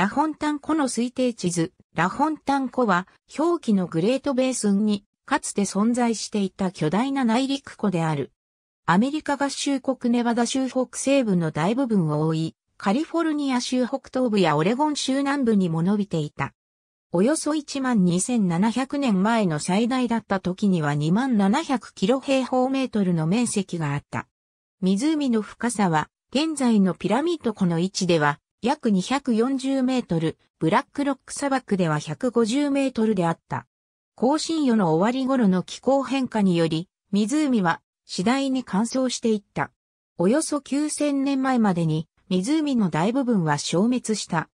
ラホンタン湖の推定地図、ラホンタン湖は、表記のグレートベースンに、かつて存在していた巨大な内陸湖である。アメリカ合衆国ネバダ州北西部の大部分を覆い、カリフォルニア州北東部やオレゴン州南部にも伸びていた。およそ12,700年前の最大だった時には2,700キロ平方メートルの面積があった。湖の深さは、現在のピラミッド湖の位置では約240メートル、ブラックロック砂漠では150メートルであった。更新夜の終わり頃の気候変化により、湖は次第に乾燥していった。およそ9000年前までに湖の大部分は消滅した。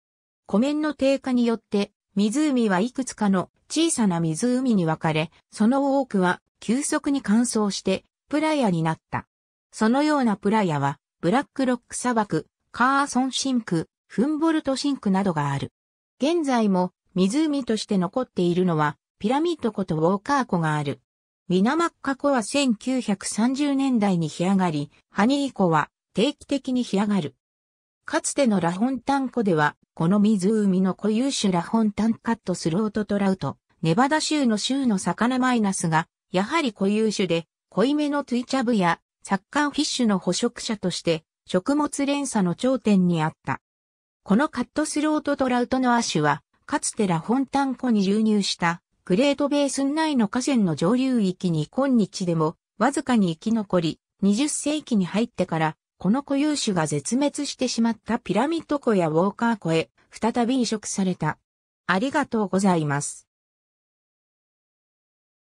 湖面の低下によって湖はいくつかの小さな湖に分かれ、その多くは急速に乾燥してプラヤになった。そのようなプラヤはブラックロック砂漠カーソンシンク、フンボルトシンクなどがある。現在も湖として残っているのはピラミッド湖とウォーカー湖がある。ウィナマッカ湖は1930年代に干上がり、ハニー湖は定期的に干上がる。かつてのラホンタン湖では、この湖の固有種ラホンタンカットスロートトラウト、ネバダ州の州の魚マイナスが、やはり固有種で、濃いめのトゥイチャブやサッカーフィッシュの捕食者として食物連鎖の頂点にあった。このカットスロートトラウトの亜種は、かつてランタン湖に流入したグレートベースン内の河川の上流域に今日でもわずかに生き残り、20世紀に入ってからこの固有種が絶滅してしまったピラミッド湖やウォーカー湖へ再び移植された。ありがとうございます。